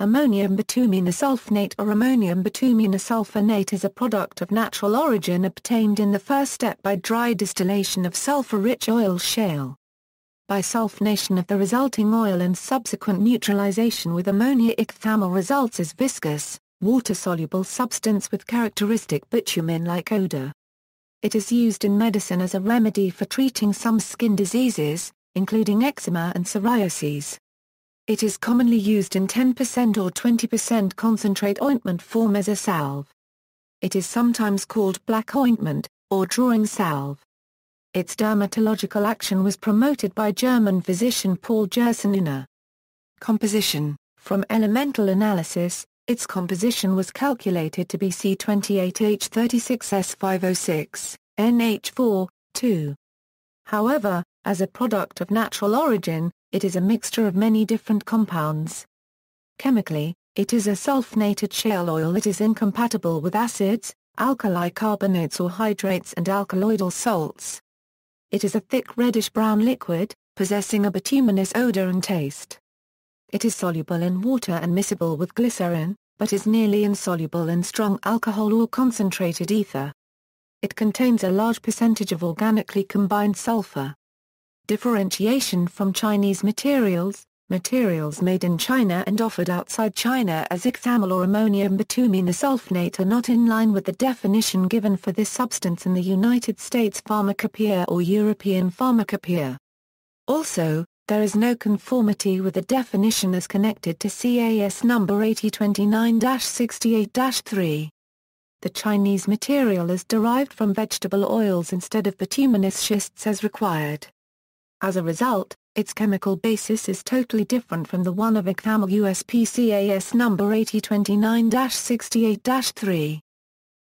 Ammonium bituminasulfonate or ammonium bituminasulfonate is a product of natural origin obtained in the first step by dry distillation of sulfur-rich oil shale. sulfonation of the resulting oil and subsequent neutralization with ammonia ichthamol results as viscous, water-soluble substance with characteristic bitumen-like odor. It is used in medicine as a remedy for treating some skin diseases, including eczema and psoriasis. It is commonly used in 10% or 20% concentrate ointment form as a salve. It is sometimes called black ointment, or drawing salve. Its dermatological action was promoted by German physician Paul Gerseniner. Composition From elemental analysis, its composition was calculated to be C28H36S506, NH4, 2. However, as a product of natural origin, it is a mixture of many different compounds. Chemically, it is a sulfonated shale oil that is incompatible with acids, alkali carbonates or hydrates and alkaloidal salts. It is a thick reddish-brown liquid, possessing a bituminous odor and taste. It is soluble in water and miscible with glycerin, but is nearly insoluble in strong alcohol or concentrated ether. It contains a large percentage of organically combined sulfur differentiation from Chinese materials, materials made in China and offered outside China as ixamyl or ammonium bitumen sulfonate are not in line with the definition given for this substance in the United States Pharmacopoeia or European Pharmacopoeia. Also, there is no conformity with the definition as connected to CAS number 8029-68-3. The Chinese material is derived from vegetable oils instead of bituminous schists as required. As a result, its chemical basis is totally different from the one of ICAML USPCAS number 8029-68-3.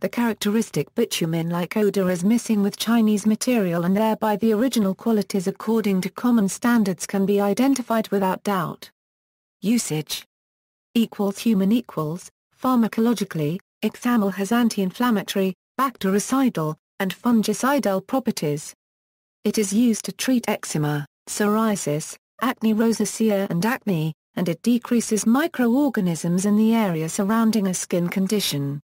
The characteristic bitumen-like odor is missing with Chinese material and thereby the original qualities according to common standards can be identified without doubt. Usage equals human equals, pharmacologically, Ixamil has anti-inflammatory, bactericidal, and fungicidal properties. It is used to treat eczema, psoriasis, acne rosacea and acne, and it decreases microorganisms in the area surrounding a skin condition.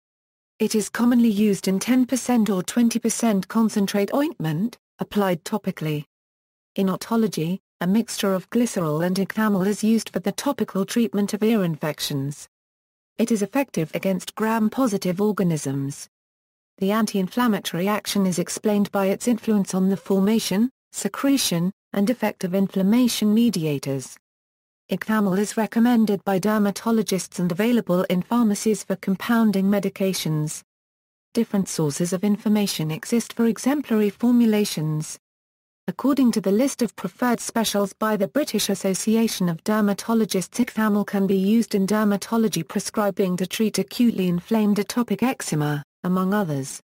It is commonly used in 10% or 20% concentrate ointment, applied topically. In otology, a mixture of glycerol and ecamel is used for the topical treatment of ear infections. It is effective against gram-positive organisms. The anti-inflammatory action is explained by its influence on the formation, secretion, and effect of inflammation mediators. Ictamol is recommended by dermatologists and available in pharmacies for compounding medications. Different sources of information exist for exemplary formulations. According to the list of preferred specials by the British Association of Dermatologists Ictamol can be used in dermatology prescribing to treat acutely inflamed atopic eczema among others.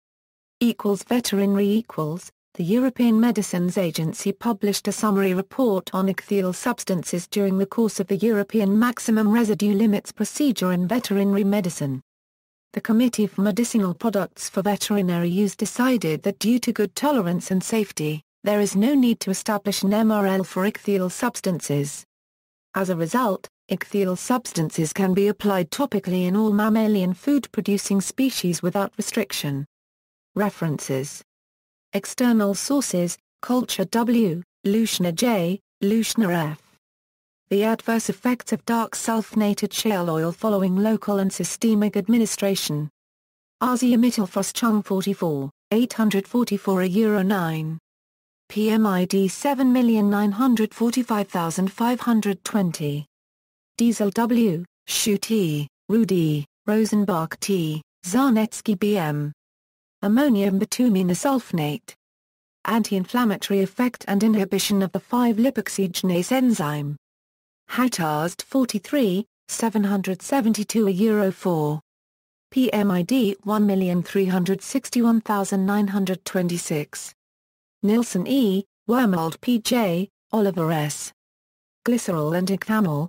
Equals veterinary equals, the European Medicines Agency published a summary report on ichthyol substances during the course of the European Maximum Residue Limits procedure in veterinary medicine. The Committee for Medicinal Products for Veterinary Use decided that due to good tolerance and safety, there is no need to establish an MRL for ichthyol substances. As a result, Ichthyol substances can be applied topically in all mammalian food-producing species without restriction. References External sources, Culture W, Lushner J, Lushner F. The adverse effects of dark sulfonated shale oil following local and systemic administration. RZ Chung 44, 844 a 9. PMID 7945520. Diesel W, Shu T, Rudy, Rosenbach T, Zarnetsky BM. Ammonium bituminous sulfonate. Anti-inflammatory effect and inhibition of the 5-lipoxygenase enzyme. Hautazd 43, 772 a Euro 4. PMID 1361926. Nilsson E., Wormold P.J., Oliver S. Glycerol and Icamol,